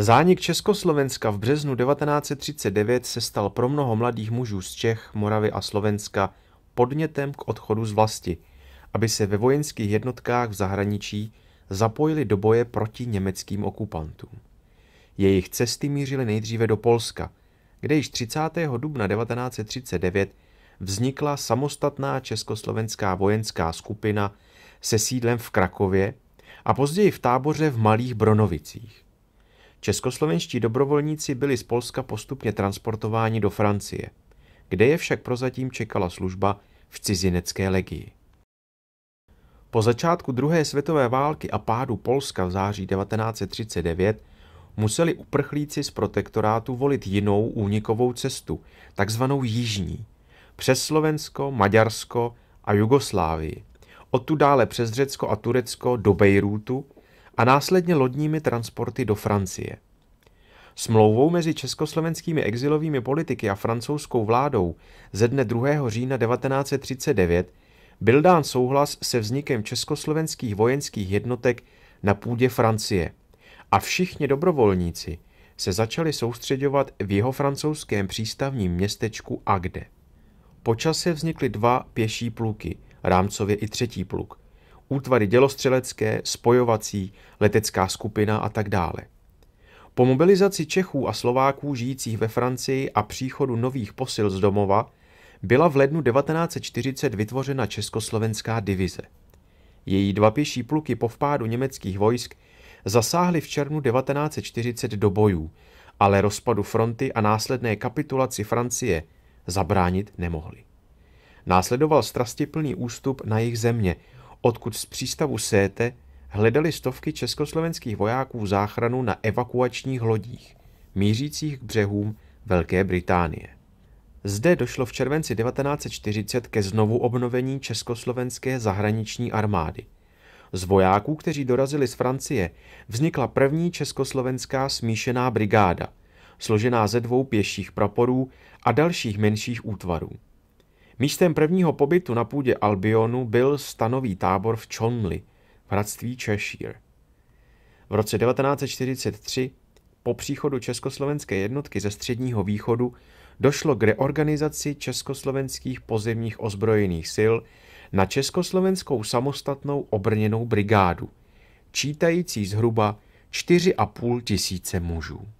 Zánik Československa v březnu 1939 se stal pro mnoho mladých mužů z Čech, Moravy a Slovenska podnětem k odchodu z vlasti, aby se ve vojenských jednotkách v zahraničí zapojili do boje proti německým okupantům. Jejich cesty mířily nejdříve do Polska, kde již 30. dubna 1939 vznikla samostatná československá vojenská skupina se sídlem v Krakově a později v táboře v Malých Bronovicích. Českoslovenští dobrovolníci byli z Polska postupně transportováni do Francie, kde je však prozatím čekala služba v cizinecké legii. Po začátku druhé světové války a pádu Polska v září 1939 museli uprchlíci z protektorátu volit jinou únikovou cestu, takzvanou jižní, přes Slovensko, Maďarsko a Jugoslávii, odtud dále přes Řecko a Turecko do Bejrútu, a následně lodními transporty do Francie. Smlouvou mezi československými exilovými politiky a francouzskou vládou ze dne 2. října 1939 byl dán souhlas se vznikem československých vojenských jednotek na půdě Francie a všichni dobrovolníci se začali soustředovat v jeho francouzském přístavním městečku Agde. Počas se vznikly dva pěší pluky, rámcově i třetí pluk – útvary dělostřelecké, spojovací, letecká skupina a tak dále. Po mobilizaci Čechů a Slováků žijících ve Francii a příchodu nových posil z domova byla v lednu 1940 vytvořena československá divize. Její dva pěší pluky po vpádu německých vojsk zasáhly v červnu 1940 do bojů, ale rozpadu fronty a následné kapitulaci Francie zabránit nemohli. Následoval strastiplný ústup na jejich země – odkud z přístavu Séte hledali stovky československých vojáků záchranu na evakuačních lodích, mířících k břehům Velké Británie. Zde došlo v červenci 1940 ke znovu obnovení československé zahraniční armády. Z vojáků, kteří dorazili z Francie, vznikla první československá smíšená brigáda, složená ze dvou pěších praporů a dalších menších útvarů. Místem prvního pobytu na půdě Albionu byl stanový tábor v Chonli, v hradství Cheshire. V roce 1943 po příchodu československé jednotky ze středního východu došlo k reorganizaci československých pozemních ozbrojených sil na československou samostatnou obrněnou brigádu, čítající zhruba 4,5 tisíce mužů.